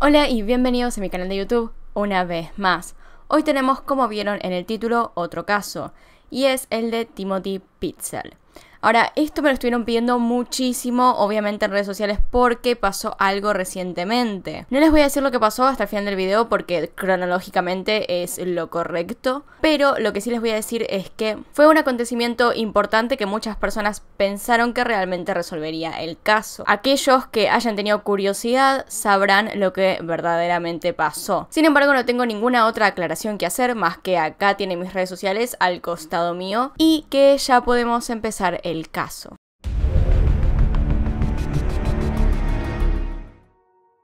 Hola y bienvenidos a mi canal de YouTube una vez más. Hoy tenemos, como vieron en el título, otro caso, y es el de Timothy Pitzel. Ahora, esto me lo estuvieron pidiendo muchísimo, obviamente en redes sociales, porque pasó algo recientemente. No les voy a decir lo que pasó hasta el final del video porque cronológicamente es lo correcto, pero lo que sí les voy a decir es que fue un acontecimiento importante que muchas personas pensaron que realmente resolvería el caso. Aquellos que hayan tenido curiosidad sabrán lo que verdaderamente pasó. Sin embargo, no tengo ninguna otra aclaración que hacer más que acá tienen mis redes sociales al costado mío y que ya podemos empezar el caso.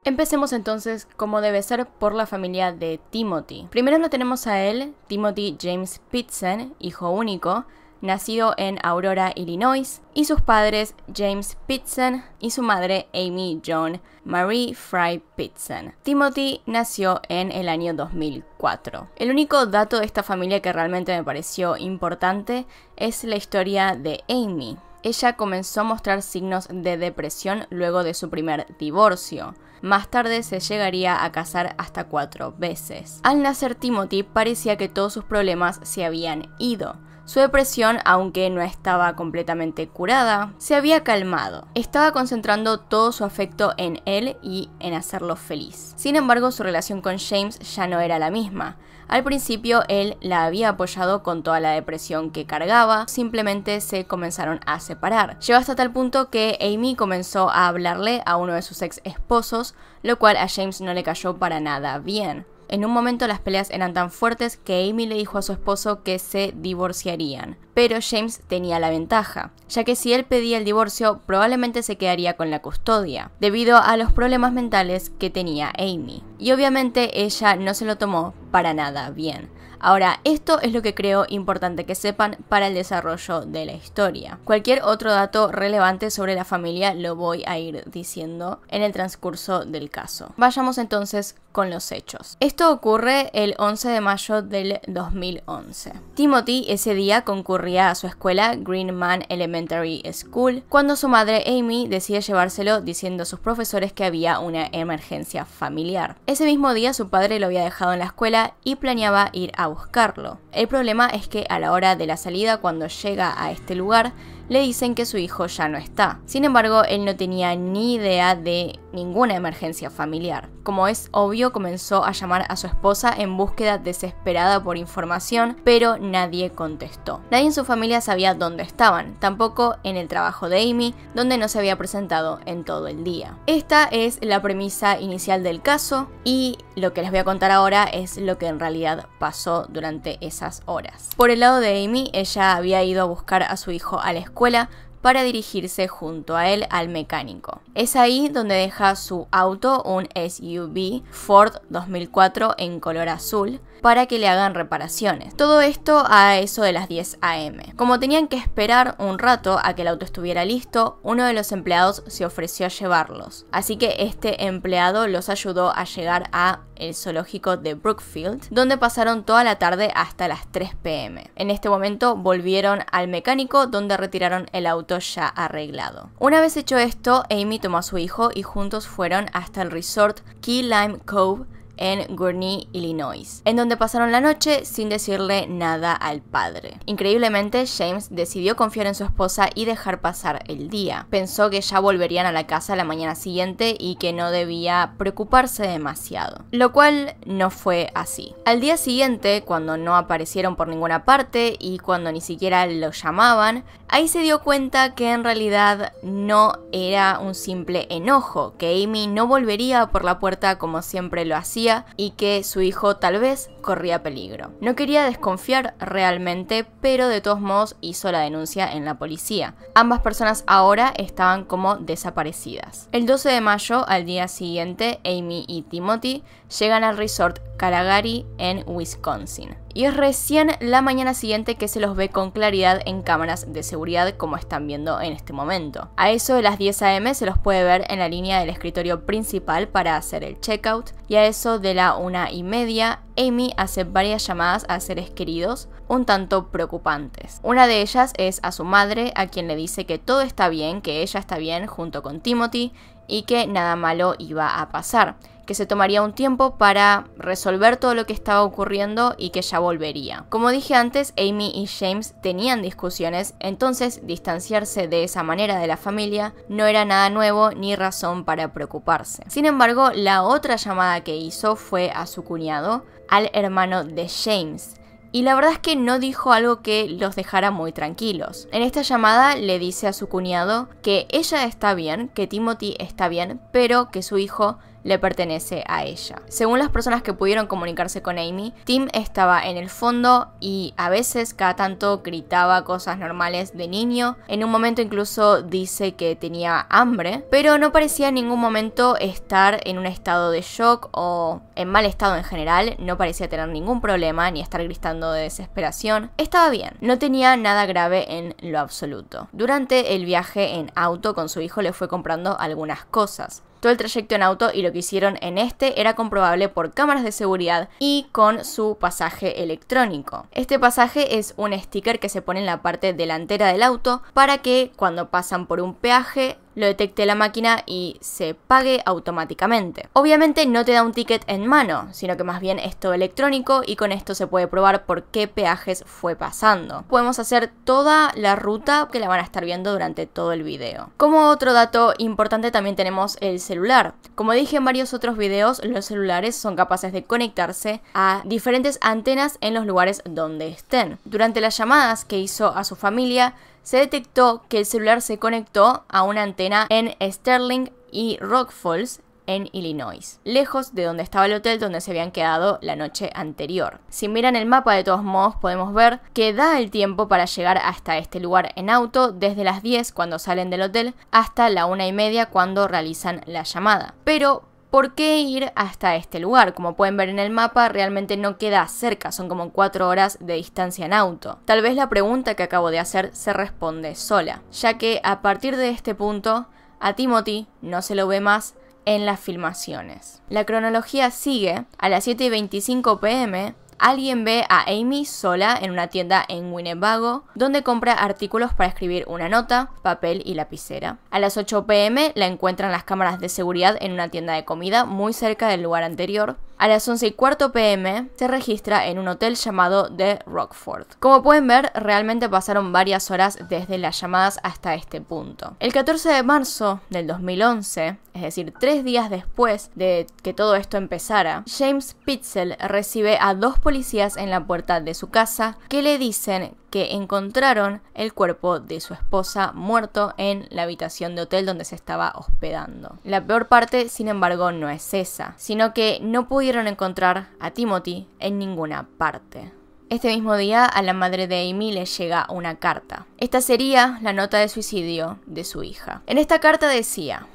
Empecemos entonces como debe ser por la familia de Timothy. Primero lo tenemos a él, Timothy James Pitsen, hijo único, nacido en Aurora, Illinois, y sus padres James Pitsen y su madre Amy John Marie Fry Pitsen. Timothy nació en el año 2004. El único dato de esta familia que realmente me pareció importante es la historia de Amy. Ella comenzó a mostrar signos de depresión luego de su primer divorcio. Más tarde se llegaría a casar hasta cuatro veces. Al nacer Timothy parecía que todos sus problemas se habían ido su depresión, aunque no estaba completamente curada, se había calmado. Estaba concentrando todo su afecto en él y en hacerlo feliz. Sin embargo, su relación con James ya no era la misma. Al principio él la había apoyado con toda la depresión que cargaba, simplemente se comenzaron a separar. Llegó hasta tal punto que Amy comenzó a hablarle a uno de sus ex esposos, lo cual a James no le cayó para nada bien. En un momento las peleas eran tan fuertes que Amy le dijo a su esposo que se divorciarían, pero James tenía la ventaja, ya que si él pedía el divorcio probablemente se quedaría con la custodia, debido a los problemas mentales que tenía Amy. Y obviamente ella no se lo tomó para nada bien. Ahora, esto es lo que creo importante que sepan para el desarrollo de la historia. Cualquier otro dato relevante sobre la familia lo voy a ir diciendo en el transcurso del caso. Vayamos entonces con los hechos. Esto ocurre el 11 de mayo del 2011. Timothy ese día concurría a su escuela Green Man Elementary School cuando su madre Amy decide llevárselo diciendo a sus profesores que había una emergencia familiar. Ese mismo día su padre lo había dejado en la escuela y planeaba ir a buscarlo. El problema es que a la hora de la salida cuando llega a este lugar le dicen que su hijo ya no está. Sin embargo, él no tenía ni idea de ninguna emergencia familiar. Como es obvio, comenzó a llamar a su esposa en búsqueda desesperada por información, pero nadie contestó. Nadie en su familia sabía dónde estaban, tampoco en el trabajo de Amy, donde no se había presentado en todo el día. Esta es la premisa inicial del caso y lo que les voy a contar ahora es lo que en realidad pasó durante esas horas. Por el lado de Amy, ella había ido a buscar a su hijo a la escuela escuela para dirigirse junto a él al mecánico. Es ahí donde deja su auto, un SUV Ford 2004 en color azul, para que le hagan reparaciones. Todo esto a eso de las 10 a.m. Como tenían que esperar un rato a que el auto estuviera listo, uno de los empleados se ofreció a llevarlos. Así que este empleado los ayudó a llegar a el zoológico de Brookfield, donde pasaron toda la tarde hasta las 3 p.m. En este momento volvieron al mecánico donde retiraron el auto ya arreglado. Una vez hecho esto, Amy tomó a su hijo y juntos fueron hasta el resort Key Lime Cove en Gurney, Illinois, en donde pasaron la noche sin decirle nada al padre. Increíblemente, James decidió confiar en su esposa y dejar pasar el día. Pensó que ya volverían a la casa la mañana siguiente y que no debía preocuparse demasiado, lo cual no fue así. Al día siguiente, cuando no aparecieron por ninguna parte y cuando ni siquiera lo llamaban, ahí se dio cuenta que en realidad no era un simple enojo, que Amy no volvería por la puerta como siempre lo hacía, y que su hijo tal vez corría peligro. No quería desconfiar realmente, pero de todos modos hizo la denuncia en la policía. Ambas personas ahora estaban como desaparecidas. El 12 de mayo, al día siguiente, Amy y Timothy llegan al resort Calagari en Wisconsin y es recién la mañana siguiente que se los ve con claridad en cámaras de seguridad como están viendo en este momento. A eso de las 10 am se los puede ver en la línea del escritorio principal para hacer el checkout y a eso de la una y media Amy hace varias llamadas a seres queridos tanto preocupantes. Una de ellas es a su madre, a quien le dice que todo está bien, que ella está bien junto con Timothy y que nada malo iba a pasar, que se tomaría un tiempo para resolver todo lo que estaba ocurriendo y que ya volvería. Como dije antes, Amy y James tenían discusiones, entonces distanciarse de esa manera de la familia no era nada nuevo ni razón para preocuparse. Sin embargo, la otra llamada que hizo fue a su cuñado, al hermano de James, y la verdad es que no dijo algo que los dejara muy tranquilos. En esta llamada le dice a su cuñado que ella está bien, que Timothy está bien, pero que su hijo le pertenece a ella. Según las personas que pudieron comunicarse con Amy, Tim estaba en el fondo y a veces cada tanto gritaba cosas normales de niño. En un momento incluso dice que tenía hambre, pero no parecía en ningún momento estar en un estado de shock o en mal estado en general, no parecía tener ningún problema ni estar gritando de desesperación. Estaba bien, no tenía nada grave en lo absoluto. Durante el viaje en auto con su hijo le fue comprando algunas cosas todo el trayecto en auto y lo que hicieron en este era comprobable por cámaras de seguridad y con su pasaje electrónico. Este pasaje es un sticker que se pone en la parte delantera del auto para que cuando pasan por un peaje lo detecte la máquina y se pague automáticamente. Obviamente no te da un ticket en mano, sino que más bien es todo electrónico y con esto se puede probar por qué peajes fue pasando. Podemos hacer toda la ruta que la van a estar viendo durante todo el video. Como otro dato importante también tenemos el celular. Como dije en varios otros videos, los celulares son capaces de conectarse a diferentes antenas en los lugares donde estén. Durante las llamadas que hizo a su familia, se detectó que el celular se conectó a una antena en Sterling y Rock Falls, en Illinois, lejos de donde estaba el hotel donde se habían quedado la noche anterior. Si miran el mapa de todos modos podemos ver que da el tiempo para llegar hasta este lugar en auto desde las 10 cuando salen del hotel hasta la una y media cuando realizan la llamada. Pero por qué ir hasta este lugar. Como pueden ver en el mapa, realmente no queda cerca, son como 4 horas de distancia en auto. Tal vez la pregunta que acabo de hacer se responde sola, ya que a partir de este punto, a Timothy no se lo ve más en las filmaciones. La cronología sigue, a las 7.25 pm alguien ve a Amy sola en una tienda en Winnebago, donde compra artículos para escribir una nota, papel y lapicera. A las 8 pm la encuentran las cámaras de seguridad en una tienda de comida muy cerca del lugar anterior, a las 11 y cuarto pm se registra en un hotel llamado The Rockford. Como pueden ver, realmente pasaron varias horas desde las llamadas hasta este punto. El 14 de marzo del 2011, es decir, tres días después de que todo esto empezara, James Pitzel recibe a dos policías en la puerta de su casa que le dicen que encontraron el cuerpo de su esposa muerto en la habitación de hotel donde se estaba hospedando. La peor parte, sin embargo, no es esa, sino que no pudieron encontrar a Timothy en ninguna parte. Este mismo día a la madre de Amy le llega una carta. Esta sería la nota de suicidio de su hija. En esta carta decía,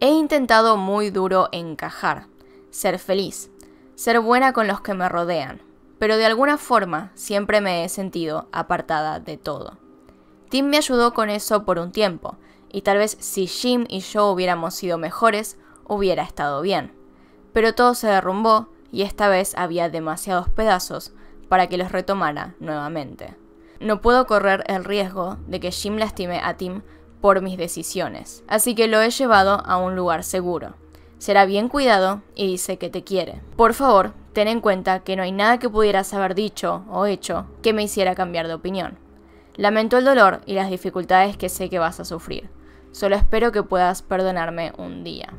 he intentado muy duro encajar, ser feliz, ser buena con los que me rodean, pero de alguna forma siempre me he sentido apartada de todo. Tim me ayudó con eso por un tiempo, y tal vez si Jim y yo hubiéramos sido mejores, hubiera estado bien. Pero todo se derrumbó y esta vez había demasiados pedazos para que los retomara nuevamente. No puedo correr el riesgo de que Jim lastime a Tim por mis decisiones, así que lo he llevado a un lugar seguro. Será bien cuidado y dice que te quiere. Por favor, Ten en cuenta que no hay nada que pudieras haber dicho o hecho que me hiciera cambiar de opinión. Lamento el dolor y las dificultades que sé que vas a sufrir. Solo espero que puedas perdonarme un día.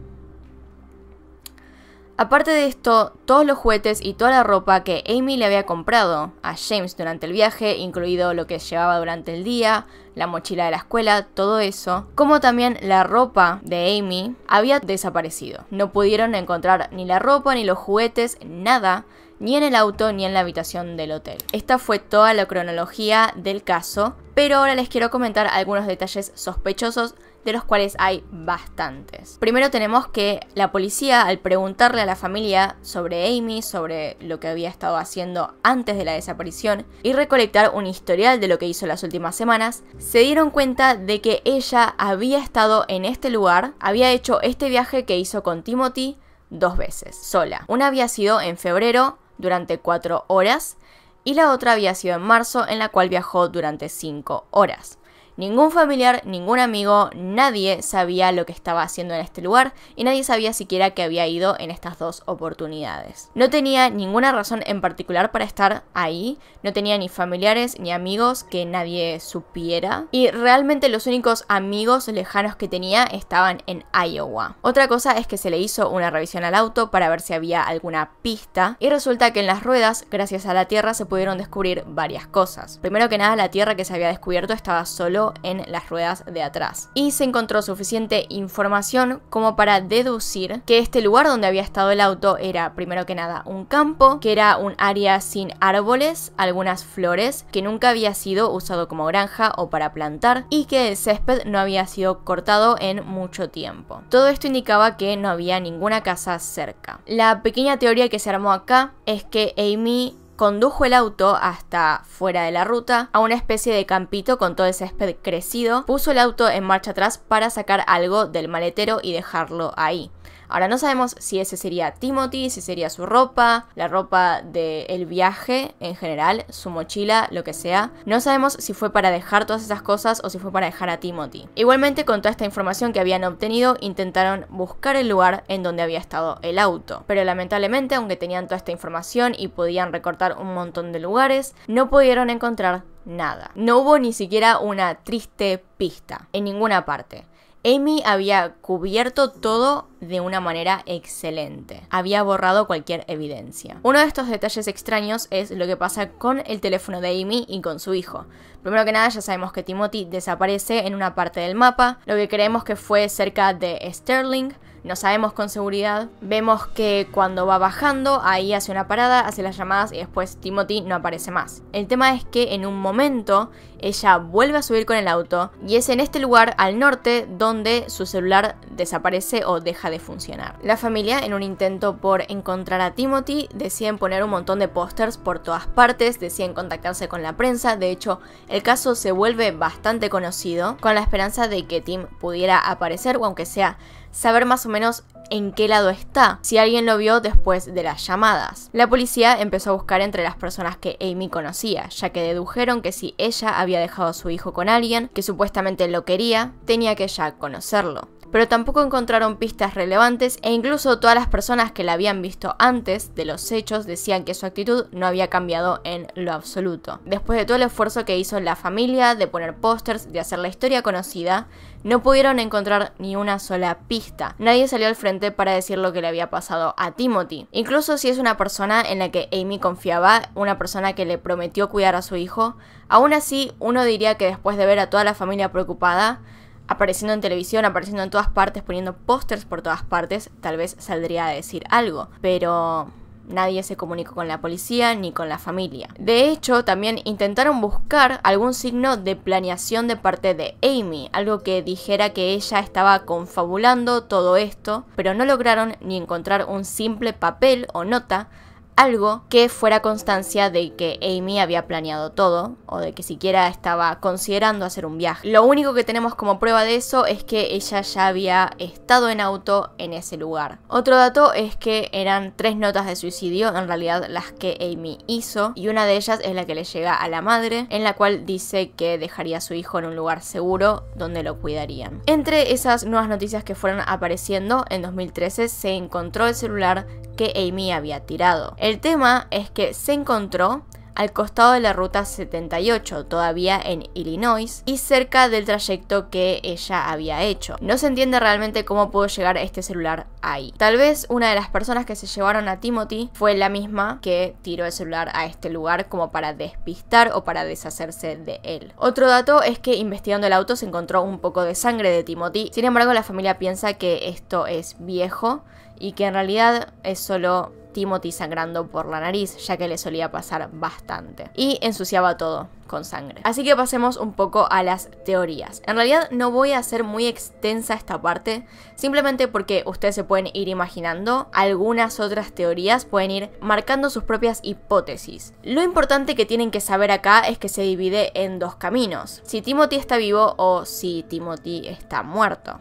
Aparte de esto, todos los juguetes y toda la ropa que Amy le había comprado a James durante el viaje, incluido lo que llevaba durante el día, la mochila de la escuela, todo eso, como también la ropa de Amy, había desaparecido. No pudieron encontrar ni la ropa, ni los juguetes, nada, ni en el auto, ni en la habitación del hotel. Esta fue toda la cronología del caso, pero ahora les quiero comentar algunos detalles sospechosos de los cuales hay bastantes. Primero tenemos que la policía, al preguntarle a la familia sobre Amy, sobre lo que había estado haciendo antes de la desaparición y recolectar un historial de lo que hizo las últimas semanas, se dieron cuenta de que ella había estado en este lugar, había hecho este viaje que hizo con Timothy dos veces, sola. Una había sido en febrero durante cuatro horas y la otra había sido en marzo en la cual viajó durante cinco horas. Ningún familiar, ningún amigo, nadie sabía lo que estaba haciendo en este lugar y nadie sabía siquiera que había ido en estas dos oportunidades. No tenía ninguna razón en particular para estar ahí, no tenía ni familiares ni amigos que nadie supiera y realmente los únicos amigos lejanos que tenía estaban en Iowa. Otra cosa es que se le hizo una revisión al auto para ver si había alguna pista y resulta que en las ruedas, gracias a la tierra, se pudieron descubrir varias cosas. Primero que nada, la tierra que se había descubierto estaba solo en las ruedas de atrás. Y se encontró suficiente información como para deducir que este lugar donde había estado el auto era primero que nada un campo, que era un área sin árboles, algunas flores, que nunca había sido usado como granja o para plantar y que el césped no había sido cortado en mucho tiempo. Todo esto indicaba que no había ninguna casa cerca. La pequeña teoría que se armó acá es que Amy Condujo el auto hasta fuera de la ruta, a una especie de campito con todo el césped crecido, puso el auto en marcha atrás para sacar algo del maletero y dejarlo ahí. Ahora no sabemos si ese sería Timothy, si sería su ropa, la ropa del viaje en general, su mochila, lo que sea. No sabemos si fue para dejar todas esas cosas o si fue para dejar a Timothy. Igualmente con toda esta información que habían obtenido intentaron buscar el lugar en donde había estado el auto. Pero lamentablemente, aunque tenían toda esta información y podían recortar un montón de lugares, no pudieron encontrar nada. No hubo ni siquiera una triste pista en ninguna parte. Amy había cubierto todo de una manera excelente. Había borrado cualquier evidencia. Uno de estos detalles extraños es lo que pasa con el teléfono de Amy y con su hijo. Primero que nada, ya sabemos que Timothy desaparece en una parte del mapa, lo que creemos que fue cerca de Sterling, no sabemos con seguridad. Vemos que cuando va bajando, ahí hace una parada, hace las llamadas y después Timothy no aparece más. El tema es que en un momento ella vuelve a subir con el auto y es en este lugar al norte donde su celular desaparece o deja de funcionar. La familia, en un intento por encontrar a Timothy, deciden poner un montón de pósters por todas partes, deciden contactarse con la prensa, de hecho el caso se vuelve bastante conocido, con la esperanza de que Tim pudiera aparecer o aunque sea saber más o menos en qué lado está, si alguien lo vio después de las llamadas. La policía empezó a buscar entre las personas que Amy conocía, ya que dedujeron que si ella había dejado a su hijo con alguien, que supuestamente lo quería, tenía que ya conocerlo pero tampoco encontraron pistas relevantes e incluso todas las personas que la habían visto antes de los hechos decían que su actitud no había cambiado en lo absoluto. Después de todo el esfuerzo que hizo la familia de poner pósters, de hacer la historia conocida, no pudieron encontrar ni una sola pista. Nadie salió al frente para decir lo que le había pasado a Timothy. Incluso si es una persona en la que Amy confiaba, una persona que le prometió cuidar a su hijo, aún así uno diría que después de ver a toda la familia preocupada, apareciendo en televisión, apareciendo en todas partes, poniendo pósters por todas partes, tal vez saldría a decir algo, pero nadie se comunicó con la policía ni con la familia. De hecho, también intentaron buscar algún signo de planeación de parte de Amy, algo que dijera que ella estaba confabulando todo esto, pero no lograron ni encontrar un simple papel o nota algo que fuera constancia de que Amy había planeado todo o de que siquiera estaba considerando hacer un viaje. Lo único que tenemos como prueba de eso es que ella ya había estado en auto en ese lugar. Otro dato es que eran tres notas de suicidio, en realidad las que Amy hizo, y una de ellas es la que le llega a la madre, en la cual dice que dejaría a su hijo en un lugar seguro donde lo cuidarían. Entre esas nuevas noticias que fueron apareciendo, en 2013 se encontró el celular que Amy había tirado. El tema es que se encontró al costado de la ruta 78, todavía en Illinois, y cerca del trayecto que ella había hecho. No se entiende realmente cómo pudo llegar este celular ahí. Tal vez una de las personas que se llevaron a Timothy fue la misma que tiró el celular a este lugar como para despistar o para deshacerse de él. Otro dato es que investigando el auto se encontró un poco de sangre de Timothy, sin embargo la familia piensa que esto es viejo y que en realidad es solo Timothy sangrando por la nariz, ya que le solía pasar bastante. Y ensuciaba todo con sangre. Así que pasemos un poco a las teorías. En realidad no voy a hacer muy extensa esta parte, simplemente porque ustedes se pueden ir imaginando algunas otras teorías, pueden ir marcando sus propias hipótesis. Lo importante que tienen que saber acá es que se divide en dos caminos, si Timothy está vivo o si Timothy está muerto.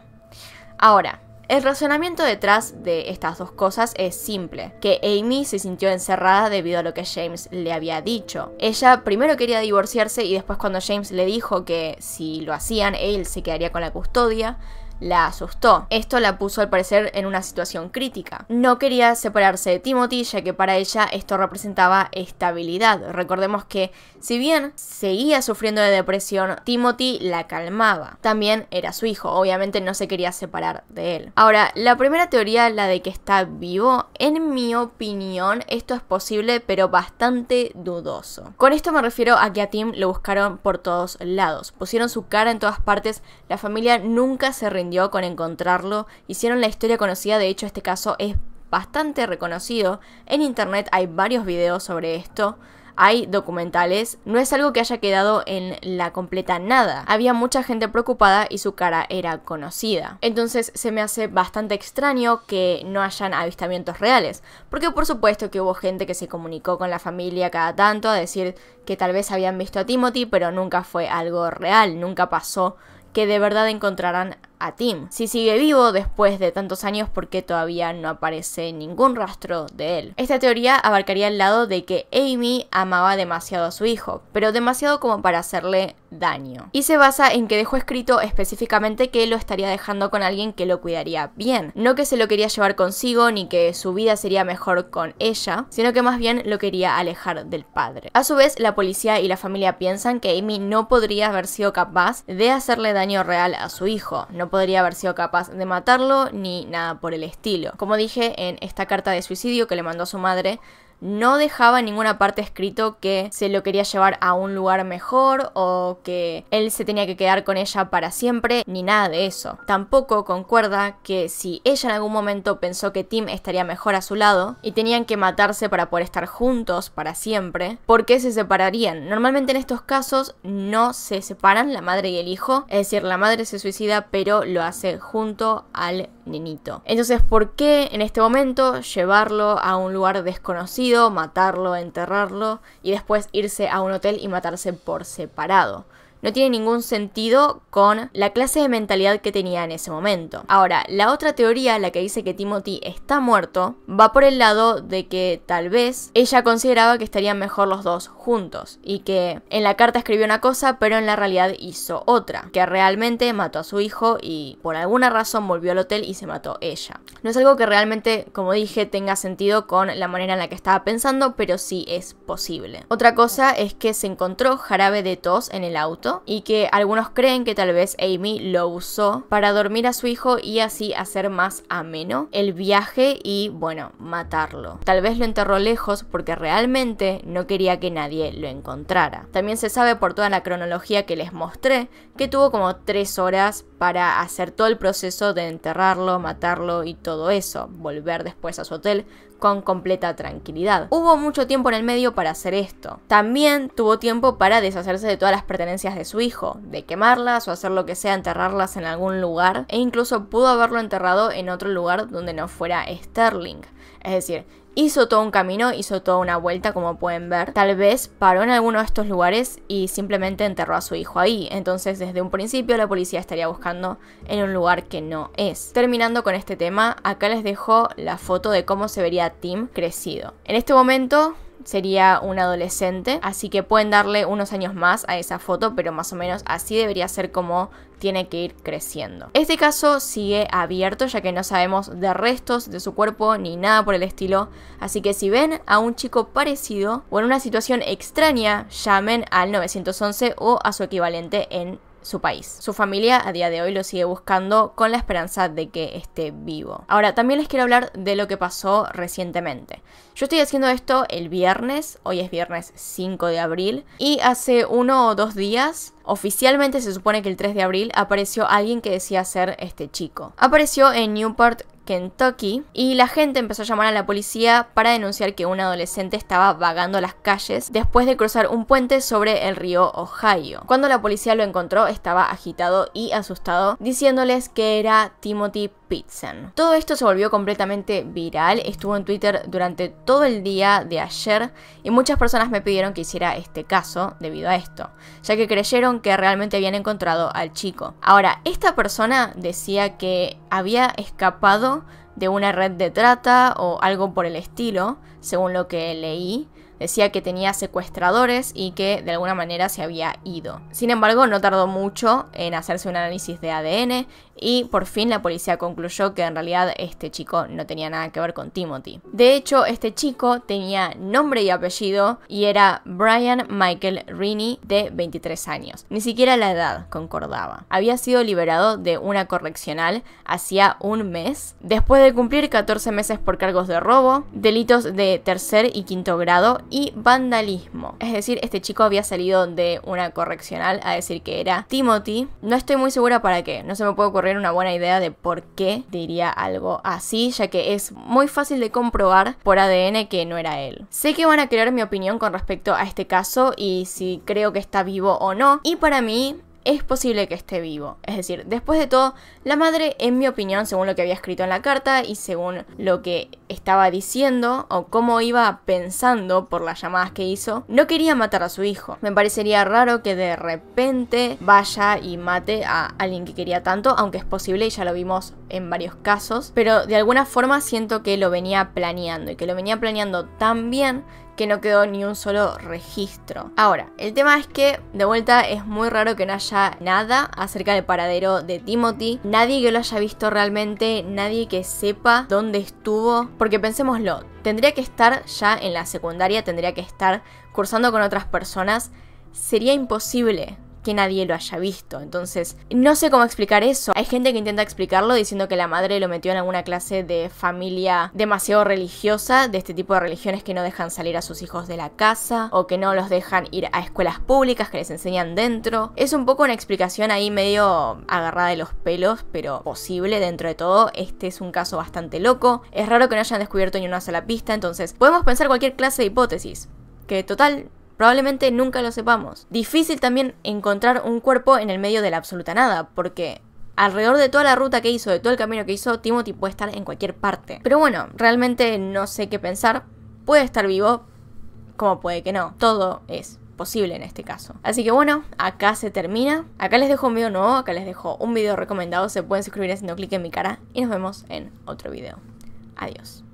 Ahora, el razonamiento detrás de estas dos cosas es simple, que Amy se sintió encerrada debido a lo que James le había dicho. Ella primero quería divorciarse y después cuando James le dijo que si lo hacían él se quedaría con la custodia, la asustó. Esto la puso al parecer en una situación crítica. No quería separarse de Timothy ya que para ella esto representaba estabilidad. Recordemos que si bien seguía sufriendo de depresión, Timothy la calmaba. También era su hijo, obviamente no se quería separar de él. Ahora, la primera teoría, la de que está vivo, en mi opinión esto es posible pero bastante dudoso. Con esto me refiero a que a Tim lo buscaron por todos lados, pusieron su cara en todas partes, la familia nunca se rindió con encontrarlo, hicieron la historia conocida, de hecho este caso es bastante reconocido, en internet hay varios videos sobre esto, hay documentales, no es algo que haya quedado en la completa nada. Había mucha gente preocupada y su cara era conocida. Entonces se me hace bastante extraño que no hayan avistamientos reales, porque por supuesto que hubo gente que se comunicó con la familia cada tanto a decir que tal vez habían visto a Timothy, pero nunca fue algo real, nunca pasó que de verdad encontraran Tim. Si sigue vivo después de tantos años, porque todavía no aparece ningún rastro de él? Esta teoría abarcaría el lado de que Amy amaba demasiado a su hijo, pero demasiado como para hacerle daño. Y se basa en que dejó escrito específicamente que lo estaría dejando con alguien que lo cuidaría bien, no que se lo quería llevar consigo ni que su vida sería mejor con ella, sino que más bien lo quería alejar del padre. A su vez, la policía y la familia piensan que Amy no podría haber sido capaz de hacerle daño real a su hijo, no podría haber sido capaz de matarlo ni nada por el estilo. Como dije en esta carta de suicidio que le mandó a su madre, no dejaba ninguna parte escrito que se lo quería llevar a un lugar mejor o que él se tenía que quedar con ella para siempre, ni nada de eso. Tampoco concuerda que si ella en algún momento pensó que Tim estaría mejor a su lado y tenían que matarse para poder estar juntos para siempre, ¿por qué se separarían? Normalmente en estos casos no se separan la madre y el hijo, es decir, la madre se suicida pero lo hace junto al nenito. Entonces, ¿por qué en este momento llevarlo a un lugar desconocido? matarlo, enterrarlo y después irse a un hotel y matarse por separado no tiene ningún sentido con la clase de mentalidad que tenía en ese momento. Ahora, la otra teoría, la que dice que Timothy está muerto, va por el lado de que tal vez ella consideraba que estarían mejor los dos juntos y que en la carta escribió una cosa pero en la realidad hizo otra, que realmente mató a su hijo y por alguna razón volvió al hotel y se mató ella. No es algo que realmente, como dije, tenga sentido con la manera en la que estaba pensando, pero sí es posible. Otra cosa es que se encontró jarabe de tos en el auto y que algunos creen que tal vez Amy lo usó para dormir a su hijo y así hacer más ameno el viaje y bueno, matarlo. Tal vez lo enterró lejos porque realmente no quería que nadie lo encontrara. También se sabe por toda la cronología que les mostré que tuvo como tres horas para hacer todo el proceso de enterrarlo, matarlo y todo eso, volver después a su hotel, con completa tranquilidad. Hubo mucho tiempo en el medio para hacer esto. También tuvo tiempo para deshacerse de todas las pertenencias de su hijo, de quemarlas o hacer lo que sea, enterrarlas en algún lugar, e incluso pudo haberlo enterrado en otro lugar donde no fuera Sterling. Es decir, hizo todo un camino, hizo toda una vuelta, como pueden ver. Tal vez paró en alguno de estos lugares y simplemente enterró a su hijo ahí. Entonces, desde un principio, la policía estaría buscando en un lugar que no es. Terminando con este tema, acá les dejo la foto de cómo se vería Tim crecido. En este momento, sería un adolescente, así que pueden darle unos años más a esa foto, pero más o menos así debería ser como tiene que ir creciendo. Este caso sigue abierto ya que no sabemos de restos de su cuerpo ni nada por el estilo, así que si ven a un chico parecido o en una situación extraña, llamen al 911 o a su equivalente en su país. Su familia a día de hoy lo sigue buscando con la esperanza de que esté vivo. Ahora, también les quiero hablar de lo que pasó recientemente. Yo estoy haciendo esto el viernes, hoy es viernes 5 de abril, y hace uno o dos días oficialmente se supone que el 3 de abril apareció alguien que decía ser este chico. Apareció en Newport, Kentucky, y la gente empezó a llamar a la policía para denunciar que un adolescente estaba vagando las calles después de cruzar un puente sobre el río Ohio. Cuando la policía lo encontró estaba agitado y asustado, diciéndoles que era Timothy todo esto se volvió completamente viral, estuvo en Twitter durante todo el día de ayer y muchas personas me pidieron que hiciera este caso debido a esto, ya que creyeron que realmente habían encontrado al chico. Ahora, esta persona decía que había escapado de una red de trata o algo por el estilo, según lo que leí, Decía que tenía secuestradores y que de alguna manera se había ido. Sin embargo, no tardó mucho en hacerse un análisis de ADN y por fin la policía concluyó que en realidad este chico no tenía nada que ver con Timothy. De hecho, este chico tenía nombre y apellido y era Brian Michael Rini de 23 años. Ni siquiera la edad concordaba. Había sido liberado de una correccional hacía un mes, después de cumplir 14 meses por cargos de robo, delitos de tercer y quinto grado y vandalismo. Es decir, este chico había salido de una correccional a decir que era Timothy. No estoy muy segura para qué, no se me puede ocurrir una buena idea de por qué diría algo así, ya que es muy fácil de comprobar por ADN que no era él. Sé que van a querer mi opinión con respecto a este caso y si creo que está vivo o no, y para mí es posible que esté vivo. Es decir, después de todo, la madre, en mi opinión, según lo que había escrito en la carta y según lo que estaba diciendo o cómo iba pensando por las llamadas que hizo, no quería matar a su hijo. Me parecería raro que de repente vaya y mate a alguien que quería tanto, aunque es posible y ya lo vimos en varios casos, pero de alguna forma siento que lo venía planeando y que lo venía planeando tan bien que no quedó ni un solo registro. Ahora, el tema es que de vuelta es muy raro que no haya nada acerca del paradero de Timothy, nadie que lo haya visto realmente, nadie que sepa dónde estuvo, porque pensémoslo, tendría que estar ya en la secundaria, tendría que estar cursando con otras personas, sería imposible que nadie lo haya visto. Entonces, no sé cómo explicar eso. Hay gente que intenta explicarlo diciendo que la madre lo metió en alguna clase de familia demasiado religiosa, de este tipo de religiones que no dejan salir a sus hijos de la casa o que no los dejan ir a escuelas públicas que les enseñan dentro. Es un poco una explicación ahí medio agarrada de los pelos, pero posible dentro de todo. Este es un caso bastante loco. Es raro que no hayan descubierto ni una sola pista, entonces podemos pensar cualquier clase de hipótesis. Que total, Probablemente nunca lo sepamos. Difícil también encontrar un cuerpo en el medio de la absoluta nada, porque alrededor de toda la ruta que hizo, de todo el camino que hizo, Timothy puede estar en cualquier parte. Pero bueno, realmente no sé qué pensar. Puede estar vivo, como puede que no. Todo es posible en este caso. Así que bueno, acá se termina. Acá les dejo un video nuevo, acá les dejo un video recomendado. Se pueden suscribir haciendo clic en mi cara y nos vemos en otro video. Adiós.